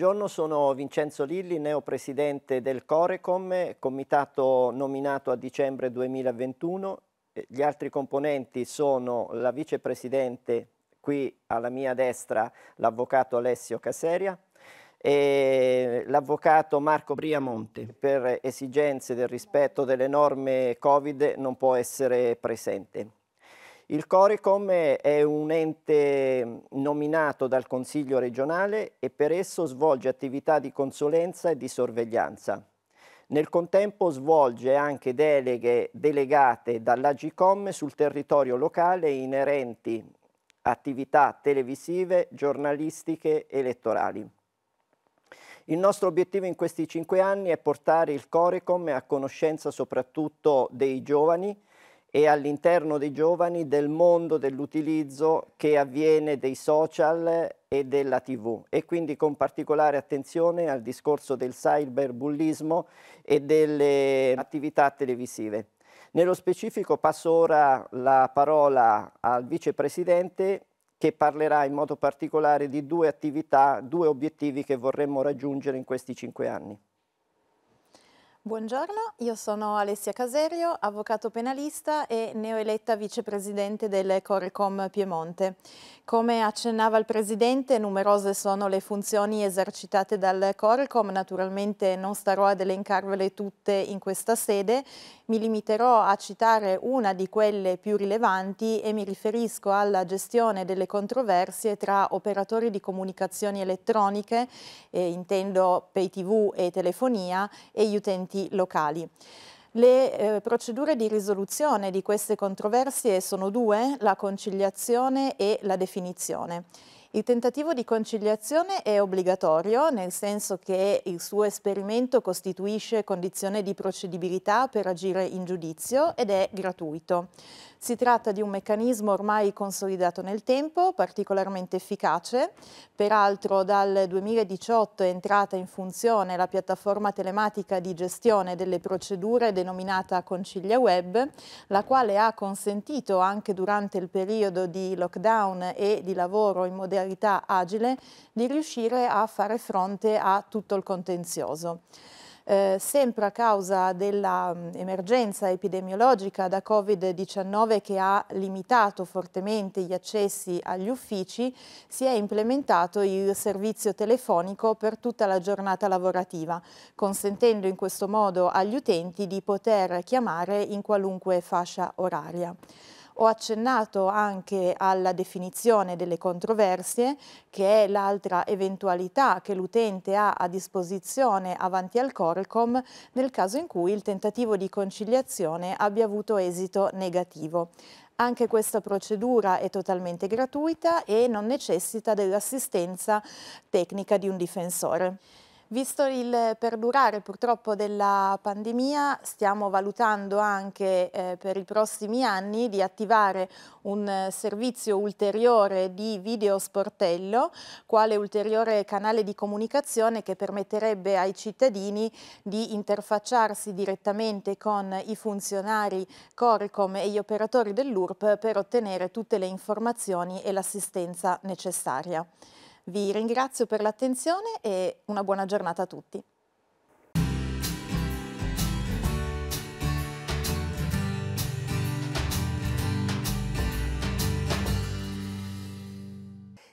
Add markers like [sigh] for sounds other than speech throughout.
Buongiorno, sono Vincenzo Lilli, neopresidente del Corecom, comitato nominato a dicembre 2021. Eh, gli altri componenti sono la vicepresidente, qui alla mia destra, l'avvocato Alessio Caseria, e l'avvocato Marco Briamonte per esigenze del rispetto delle norme Covid non può essere presente. Il Corecom è un ente nominato dal Consiglio regionale e per esso svolge attività di consulenza e di sorveglianza. Nel contempo svolge anche deleghe delegate dall'Agicom sul territorio locale inerenti attività televisive, giornalistiche, elettorali. Il nostro obiettivo in questi cinque anni è portare il Corecom a conoscenza soprattutto dei giovani e all'interno dei giovani del mondo dell'utilizzo che avviene dei social e della tv e quindi con particolare attenzione al discorso del cyberbullismo e delle attività televisive. Nello specifico passo ora la parola al vicepresidente che parlerà in modo particolare di due attività, due obiettivi che vorremmo raggiungere in questi cinque anni. Buongiorno, io sono Alessia Caserio, avvocato penalista e neoeletta vicepresidente del Corecom Piemonte. Come accennava il Presidente, numerose sono le funzioni esercitate dal Corecom, naturalmente non starò ad elencarvele tutte in questa sede, mi limiterò a citare una di quelle più rilevanti e mi riferisco alla gestione delle controversie tra operatori di comunicazioni elettroniche, eh, intendo pay tv e telefonia, e gli utenti enti locali. Le eh, procedure di risoluzione di queste controversie sono due, la conciliazione e la definizione. Il tentativo di conciliazione è obbligatorio, nel senso che il suo esperimento costituisce condizione di procedibilità per agire in giudizio ed è gratuito. Si tratta di un meccanismo ormai consolidato nel tempo, particolarmente efficace. Peraltro dal 2018 è entrata in funzione la piattaforma telematica di gestione delle procedure denominata Concilia Web, la quale ha consentito anche durante il periodo di lockdown e di lavoro in modalità agile di riuscire a fare fronte a tutto il contenzioso eh, sempre a causa dell'emergenza mm, epidemiologica da Covid-19 che ha limitato fortemente gli accessi agli uffici, si è implementato il servizio telefonico per tutta la giornata lavorativa, consentendo in questo modo agli utenti di poter chiamare in qualunque fascia oraria. Ho accennato anche alla definizione delle controversie, che è l'altra eventualità che l'utente ha a disposizione avanti al Corecom nel caso in cui il tentativo di conciliazione abbia avuto esito negativo. Anche questa procedura è totalmente gratuita e non necessita dell'assistenza tecnica di un difensore. Visto il perdurare purtroppo della pandemia, stiamo valutando anche eh, per i prossimi anni di attivare un servizio ulteriore di videosportello, quale ulteriore canale di comunicazione che permetterebbe ai cittadini di interfacciarsi direttamente con i funzionari Corecom e gli operatori dell'URP per ottenere tutte le informazioni e l'assistenza necessaria. Vi ringrazio per l'attenzione e una buona giornata a tutti.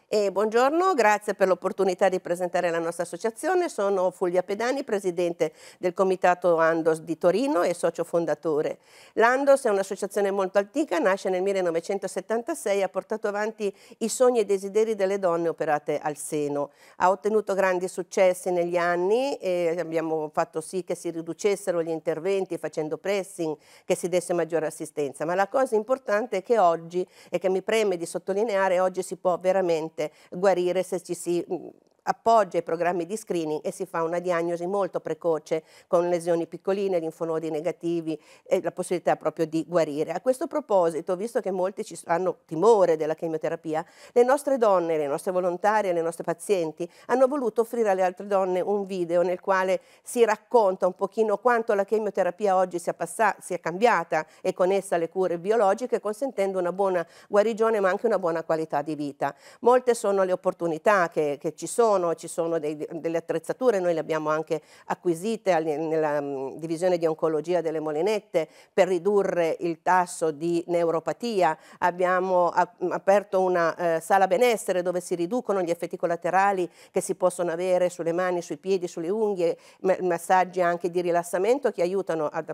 E buongiorno, grazie per l'opportunità di presentare la nostra associazione. Sono Fulvia Pedani, presidente del comitato Andos di Torino e socio fondatore. L'Andos è un'associazione molto antica, nasce nel 1976 e ha portato avanti i sogni e i desideri delle donne operate al seno. Ha ottenuto grandi successi negli anni e abbiamo fatto sì che si riducessero gli interventi facendo pressing, che si desse maggiore assistenza. Ma la cosa importante è che oggi, e che mi preme di sottolineare, oggi si può veramente sicuramente guarire se ci si mhmm, appoggia i programmi di screening e si fa una diagnosi molto precoce con lesioni piccoline, linfonodi negativi e la possibilità proprio di guarire. A questo proposito, visto che molti ci hanno timore della chemioterapia, le nostre donne, le nostre volontarie, le nostre pazienti hanno voluto offrire alle altre donne un video nel quale si racconta un pochino quanto la chemioterapia oggi sia, passata, sia cambiata e con essa le cure biologiche, consentendo una buona guarigione ma anche una buona qualità di vita. Molte sono le opportunità che, che ci sono sono, ci sono dei, delle attrezzature, noi le abbiamo anche acquisite nella mm, divisione di oncologia delle molinette per ridurre il tasso di neuropatia, abbiamo aperto una eh, sala benessere dove si riducono gli effetti collaterali che si possono avere sulle mani, sui piedi, sulle unghie, massaggi anche di rilassamento che aiutano ad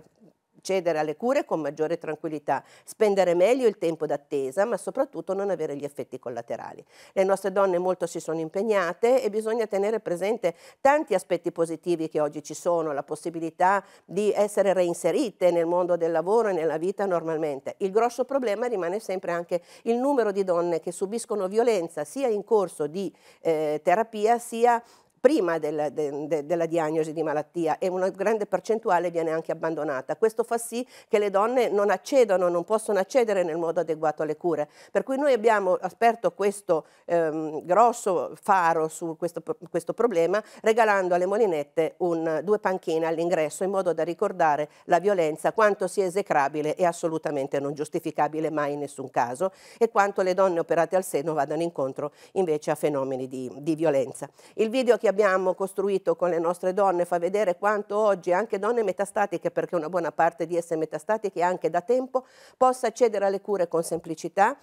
accedere alle cure con maggiore tranquillità, spendere meglio il tempo d'attesa, ma soprattutto non avere gli effetti collaterali. Le nostre donne molto si sono impegnate e bisogna tenere presente tanti aspetti positivi che oggi ci sono, la possibilità di essere reinserite nel mondo del lavoro e nella vita normalmente. Il grosso problema rimane sempre anche il numero di donne che subiscono violenza sia in corso di eh, terapia sia prima della, de, de, della diagnosi di malattia e una grande percentuale viene anche abbandonata. Questo fa sì che le donne non accedano, non possono accedere nel modo adeguato alle cure. Per cui noi abbiamo aperto questo ehm, grosso faro su questo, questo, problema regalando alle molinette un, due panchine all'ingresso in modo da ricordare la violenza, quanto sia esecrabile e assolutamente non giustificabile mai in nessun caso e quanto le donne operate al seno vadano incontro invece a fenomeni di, di violenza. Il video che abbiamo costruito con le nostre donne fa vedere quanto oggi anche donne metastatiche, perché una buona parte di esse metastatiche anche da tempo, possa accedere alle cure con semplicità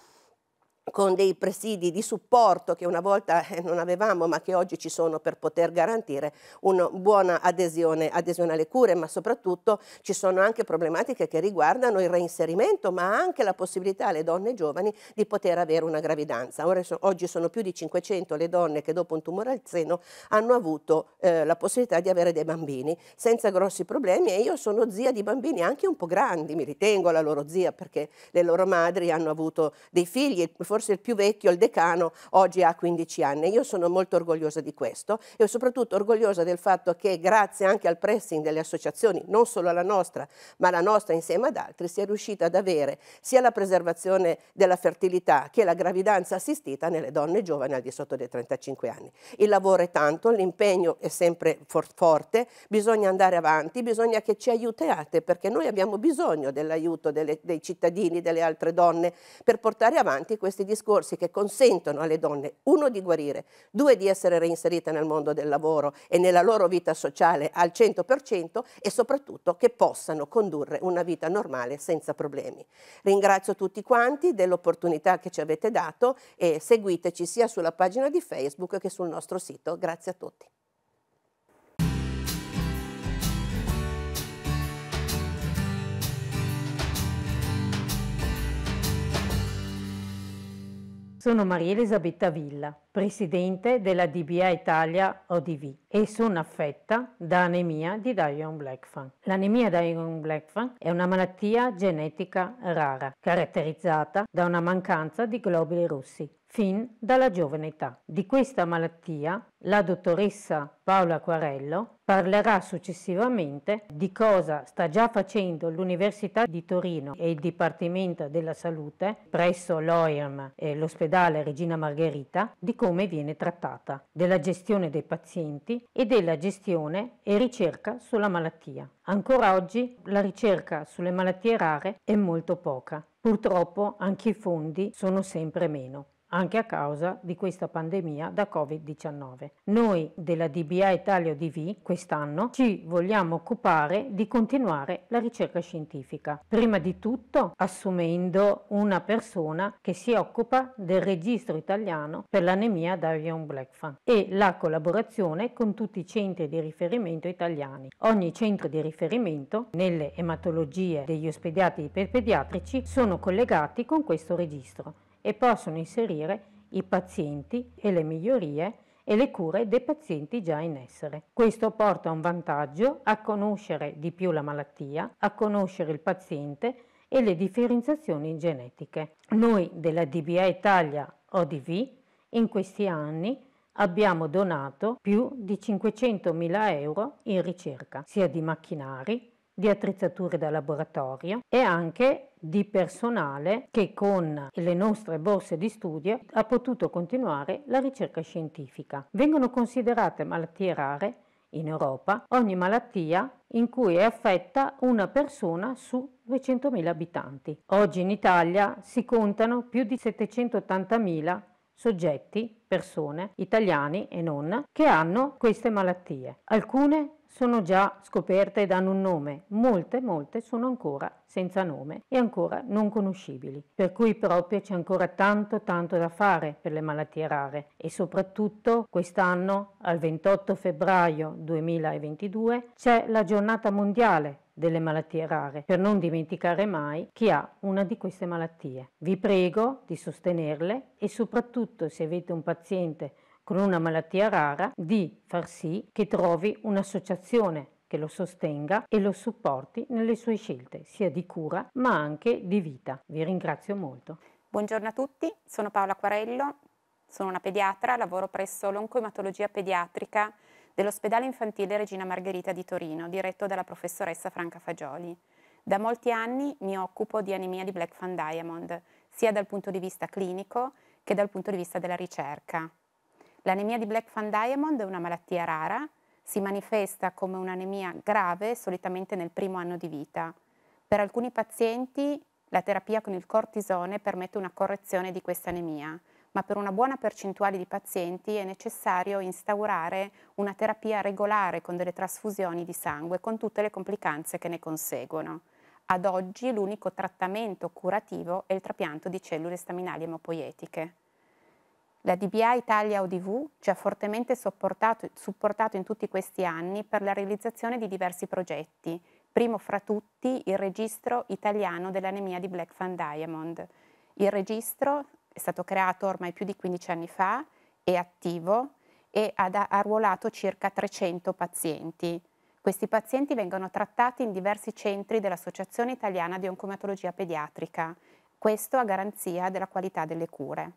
con dei presidi di supporto che una volta eh, non avevamo ma che oggi ci sono per poter garantire una buona adesione, adesione, alle cure, ma soprattutto ci sono anche problematiche che riguardano il reinserimento ma anche la possibilità alle donne giovani di poter avere una gravidanza. Ora, oggi sono più di 500 le donne che dopo un tumore al seno hanno avuto eh, la possibilità di avere dei bambini senza grossi problemi e io sono zia di bambini anche un po' grandi, mi ritengo la loro zia perché le loro madri hanno avuto dei figli, forse il più vecchio, il decano, oggi ha 15 anni. Io sono molto orgogliosa di questo e soprattutto orgogliosa del fatto che grazie anche al pressing delle associazioni, non solo alla nostra, ma la nostra insieme ad altri, si è riuscita ad avere sia la preservazione della fertilità che la gravidanza assistita nelle donne giovani al di sotto dei 35 anni. Il lavoro è tanto, l'impegno è sempre for forte, bisogna andare avanti, bisogna che ci aiutiate perché noi abbiamo bisogno dell'aiuto dei cittadini, delle altre donne per portare avanti questi questi discorsi che consentono alle donne, uno, di guarire, due, di essere reinserite nel mondo del lavoro e nella loro vita sociale al 100% e soprattutto che possano condurre una vita normale senza problemi. Ringrazio tutti quanti dell'opportunità che ci avete dato e seguiteci sia sulla pagina di Facebook che sul nostro sito. Grazie a tutti. Sono Maria Elisabetta Villa, presidente della DBA Italia ODV e sono affetta da anemia di Dion blackfan L'anemia di Dion blackfan è una malattia genetica rara, caratterizzata da una mancanza di globuli rossi, fin dalla giovane età. Di questa malattia la dottoressa Paola Quarello parlerà successivamente di cosa sta già facendo l'Università di Torino e il Dipartimento della Salute presso l'OIRM e l'ospedale Regina Margherita di come viene trattata, della gestione dei pazienti e della gestione e ricerca sulla malattia. Ancora oggi la ricerca sulle malattie rare è molto poca. Purtroppo anche i fondi sono sempre meno anche a causa di questa pandemia da Covid-19. Noi della DBA Italia DV quest'anno ci vogliamo occupare di continuare la ricerca scientifica. Prima di tutto assumendo una persona che si occupa del registro italiano per l'anemia da Iron Blackfan e la collaborazione con tutti i centri di riferimento italiani. Ogni centro di riferimento nelle ematologie degli ospedati per pediatrici sono collegati con questo registro e possono inserire i pazienti e le migliorie e le cure dei pazienti già in essere. Questo porta a un vantaggio a conoscere di più la malattia, a conoscere il paziente e le differenziazioni genetiche. Noi della DBA Italia ODV in questi anni abbiamo donato più di 500.000 euro in ricerca, sia di macchinari di attrezzature da laboratorio e anche di personale che con le nostre borse di studio ha potuto continuare la ricerca scientifica. Vengono considerate malattie rare in Europa ogni malattia in cui è affetta una persona su 200.000 abitanti. Oggi in Italia si contano più di 780.000 soggetti, persone, italiani e non, che hanno queste malattie. Alcune sono già scoperte e danno un nome, molte, molte sono ancora senza nome e ancora non conoscibili. Per cui proprio c'è ancora tanto, tanto da fare per le malattie rare e soprattutto quest'anno, al 28 febbraio 2022, c'è la giornata mondiale delle malattie rare, per non dimenticare mai chi ha una di queste malattie. Vi prego di sostenerle e soprattutto se avete un paziente con una malattia rara di far sì che trovi un'associazione che lo sostenga e lo supporti nelle sue scelte, sia di cura ma anche di vita. Vi ringrazio molto. Buongiorno a tutti, sono Paola Quarello, sono una pediatra, lavoro presso l'oncoematologia pediatrica dell'ospedale infantile Regina Margherita di Torino, diretto dalla professoressa Franca Fagioli. Da molti anni mi occupo di anemia di Black Fan Diamond, sia dal punto di vista clinico che dal punto di vista della ricerca. L'anemia di Black Van Diamond è una malattia rara, si manifesta come un'anemia grave solitamente nel primo anno di vita. Per alcuni pazienti la terapia con il cortisone permette una correzione di questa anemia, ma per una buona percentuale di pazienti è necessario instaurare una terapia regolare con delle trasfusioni di sangue, con tutte le complicanze che ne conseguono. Ad oggi l'unico trattamento curativo è il trapianto di cellule staminali emopoietiche. La DBA Italia ODV ci ha fortemente supportato in tutti questi anni per la realizzazione di diversi progetti, primo fra tutti il registro italiano dell'anemia di Black Van Diamond. Il registro è stato creato ormai più di 15 anni fa, è attivo e ha arruolato circa 300 pazienti. Questi pazienti vengono trattati in diversi centri dell'Associazione Italiana di Oncomatologia Pediatrica, questo a garanzia della qualità delle cure.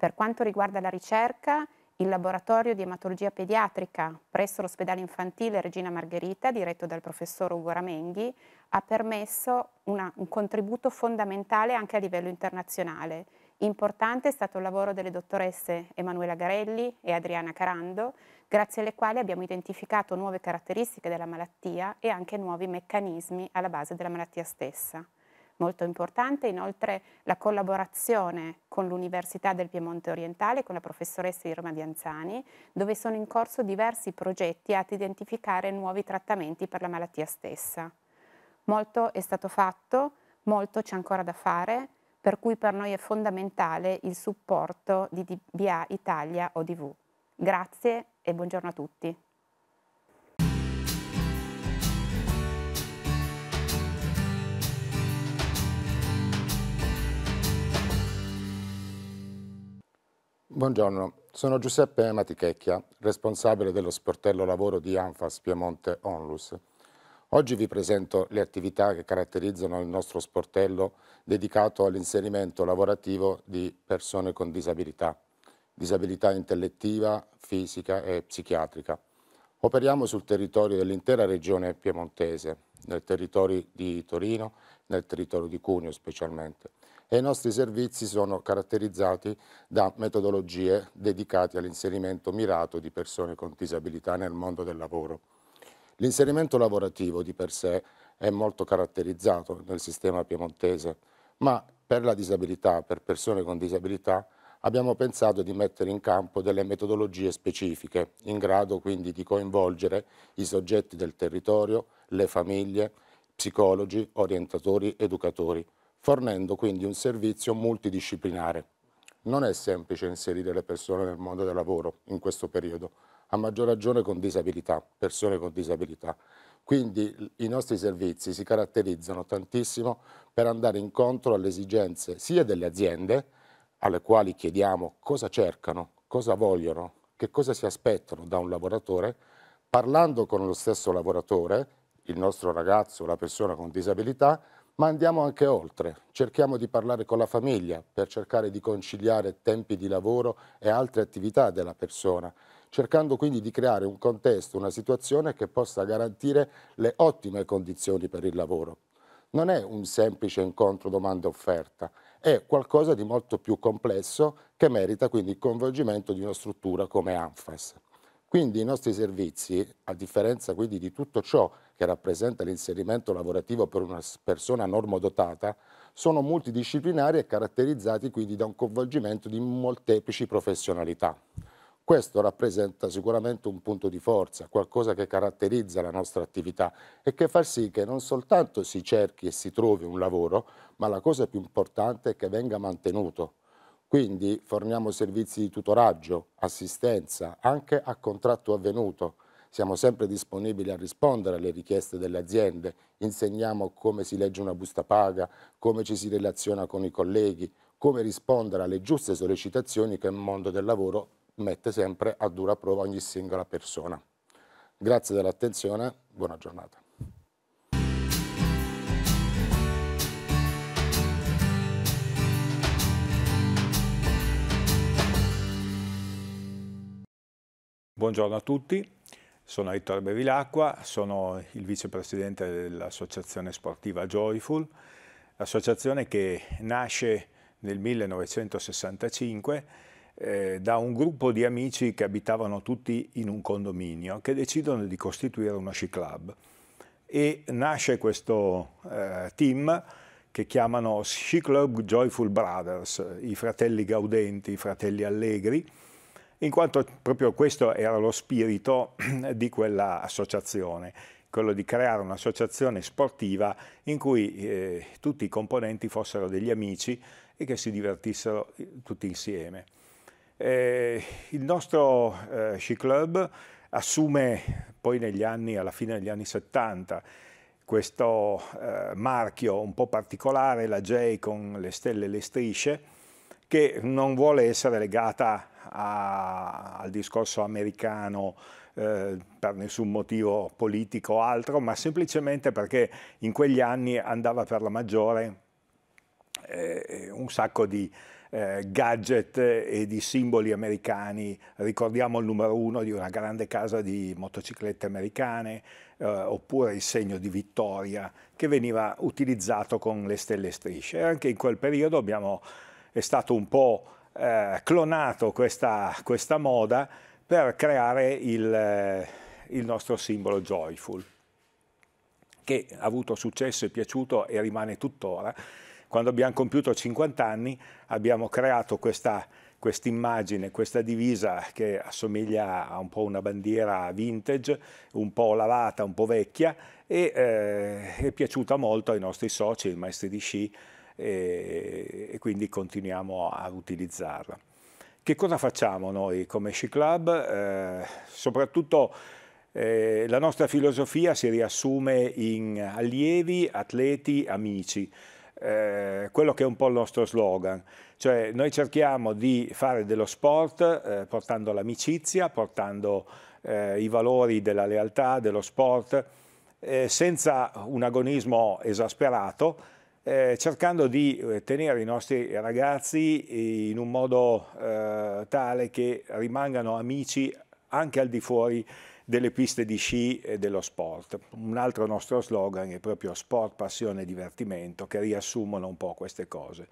Per quanto riguarda la ricerca, il laboratorio di ematologia pediatrica presso l'ospedale infantile Regina Margherita, diretto dal professor Ugo Ramenghi, ha permesso una, un contributo fondamentale anche a livello internazionale. Importante è stato il lavoro delle dottoresse Emanuela Garelli e Adriana Carando, grazie alle quali abbiamo identificato nuove caratteristiche della malattia e anche nuovi meccanismi alla base della malattia stessa molto importante, inoltre la collaborazione con l'Università del Piemonte Orientale, con la professoressa Irma Bianzani, dove sono in corso diversi progetti atti a identificare nuovi trattamenti per la malattia stessa. Molto è stato fatto, molto c'è ancora da fare, per cui per noi è fondamentale il supporto di DBA Italia ODV. Grazie e buongiorno a tutti. Buongiorno, sono Giuseppe Matichecchia, responsabile dello sportello lavoro di Anfas Piemonte Onlus. Oggi vi presento le attività che caratterizzano il nostro sportello dedicato all'inserimento lavorativo di persone con disabilità, disabilità intellettiva, fisica e psichiatrica. Operiamo sul territorio dell'intera regione piemontese, nel territorio di Torino, nel territorio di Cuneo specialmente e i nostri servizi sono caratterizzati da metodologie dedicate all'inserimento mirato di persone con disabilità nel mondo del lavoro. L'inserimento lavorativo di per sé è molto caratterizzato nel sistema piemontese, ma per la disabilità, per persone con disabilità, abbiamo pensato di mettere in campo delle metodologie specifiche, in grado quindi di coinvolgere i soggetti del territorio, le famiglie, psicologi, orientatori, educatori fornendo quindi un servizio multidisciplinare. Non è semplice inserire le persone nel mondo del lavoro in questo periodo, a maggior ragione con disabilità, persone con disabilità. Quindi i nostri servizi si caratterizzano tantissimo per andare incontro alle esigenze sia delle aziende, alle quali chiediamo cosa cercano, cosa vogliono, che cosa si aspettano da un lavoratore, parlando con lo stesso lavoratore, il nostro ragazzo, la persona con disabilità, ma andiamo anche oltre. Cerchiamo di parlare con la famiglia per cercare di conciliare tempi di lavoro e altre attività della persona, cercando quindi di creare un contesto, una situazione che possa garantire le ottime condizioni per il lavoro. Non è un semplice incontro domanda-offerta, è qualcosa di molto più complesso che merita quindi il coinvolgimento di una struttura come ANFAS. Quindi i nostri servizi, a differenza quindi di tutto ciò che rappresenta l'inserimento lavorativo per una persona normodotata, sono multidisciplinari e caratterizzati quindi da un coinvolgimento di molteplici professionalità. Questo rappresenta sicuramente un punto di forza, qualcosa che caratterizza la nostra attività e che fa sì che non soltanto si cerchi e si trovi un lavoro, ma la cosa più importante è che venga mantenuto. Quindi forniamo servizi di tutoraggio, assistenza, anche a contratto avvenuto, siamo sempre disponibili a rispondere alle richieste delle aziende, insegniamo come si legge una busta paga, come ci si relaziona con i colleghi, come rispondere alle giuste sollecitazioni che il mondo del lavoro mette sempre a dura prova ogni singola persona. Grazie dell'attenzione, buona giornata. Buongiorno a tutti. Sono Ettore Bevilacqua, sono il vicepresidente dell'associazione sportiva Joyful, associazione che nasce nel 1965 eh, da un gruppo di amici che abitavano tutti in un condominio che decidono di costituire uno sci club e nasce questo eh, team che chiamano Sci Club Joyful Brothers, i fratelli gaudenti, i fratelli allegri, in quanto proprio questo era lo spirito [clears throat] di quell'associazione, quello di creare un'associazione sportiva in cui eh, tutti i componenti fossero degli amici e che si divertissero eh, tutti insieme. Eh, il nostro eh, sci club assume poi negli anni, alla fine degli anni 70, questo eh, marchio un po' particolare, la J con le stelle e le strisce, che non vuole essere legata a, al discorso americano eh, per nessun motivo politico o altro, ma semplicemente perché in quegli anni andava per la maggiore eh, un sacco di eh, gadget e di simboli americani. Ricordiamo il numero uno di una grande casa di motociclette americane, eh, oppure il segno di vittoria, che veniva utilizzato con le stelle strisce. E anche in quel periodo abbiamo è stato un po' eh, clonato questa, questa, moda per creare il, eh, il nostro simbolo Joyful, che ha avuto successo, e piaciuto e rimane tuttora. Quando abbiamo compiuto 50 anni abbiamo creato questa quest immagine, questa divisa che assomiglia a un po' una bandiera vintage, un po' lavata, un po' vecchia e eh, è piaciuta molto ai nostri soci, ai maestri di sci, e, e quindi continuiamo a utilizzarla. Che cosa facciamo noi come Sci Club? Eh, soprattutto eh, la nostra filosofia si riassume in allievi, atleti, amici. Eh, quello che è un po' il nostro slogan, cioè noi cerchiamo di fare dello sport eh, portando l'amicizia, portando eh, i valori della lealtà, dello sport, eh, senza un agonismo esasperato, eh, cercando di eh, tenere i nostri ragazzi in un modo eh, tale che rimangano amici anche al di fuori delle piste di sci e dello sport. Un altro nostro slogan è proprio sport, passione e divertimento che riassumono un po' queste cose.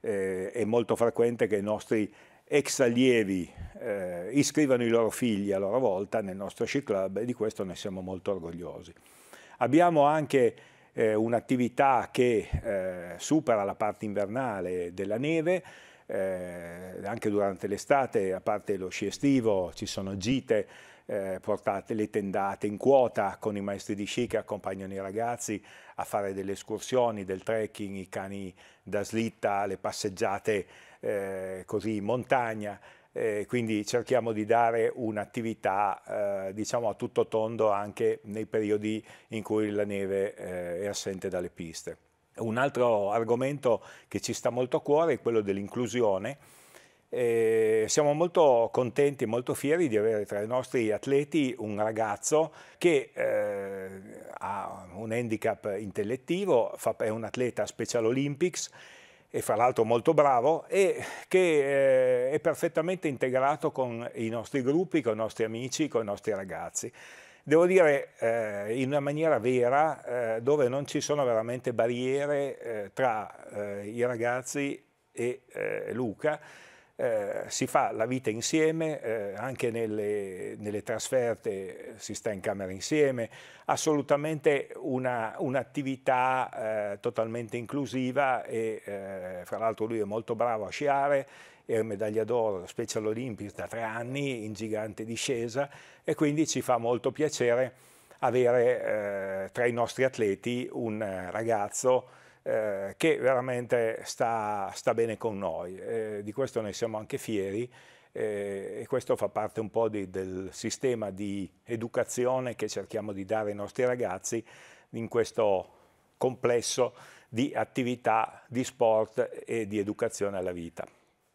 Eh, è molto frequente che i nostri ex allievi eh, iscrivano i loro figli a loro volta nel nostro sci club e di questo ne siamo molto orgogliosi. Abbiamo anche eh, un'attività che eh, supera la parte invernale della neve, eh, anche durante l'estate, a parte lo sci estivo, ci sono gite, eh, portate le tendate in quota con i maestri di sci che accompagnano i ragazzi a fare delle escursioni, del trekking, i cani da slitta, le passeggiate eh, così in montagna eh, quindi cerchiamo di dare un'attività eh, diciamo a tutto tondo anche nei periodi in cui la neve eh, è assente dalle piste. Un altro argomento che ci sta molto a cuore è quello dell'inclusione. Eh, siamo molto contenti, e molto fieri di avere tra i nostri atleti un ragazzo che eh, ha un handicap intellettivo, fa, è un atleta Special Olympics e fra l'altro molto bravo, e che eh, è perfettamente integrato con i nostri gruppi, con i nostri amici, con i nostri ragazzi. Devo dire eh, in una maniera vera, eh, dove non ci sono veramente barriere eh, tra eh, i ragazzi e eh, Luca, eh, si fa la vita insieme, eh, anche nelle, nelle, trasferte si sta in camera insieme, assolutamente un'attività eh, totalmente inclusiva e eh, fra l'altro lui è molto bravo a sciare, è medaglia d'oro Special Olympics da tre anni in gigante discesa e quindi ci fa molto piacere avere eh, tra i nostri atleti un ragazzo eh, che veramente sta, sta, bene con noi. Eh, di questo ne siamo anche fieri eh, e questo fa parte un po' di, del sistema di educazione che cerchiamo di dare ai nostri ragazzi in questo complesso di attività, di sport e di educazione alla vita.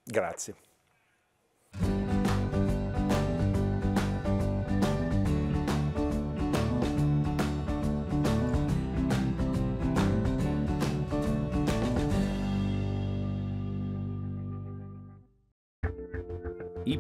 Grazie.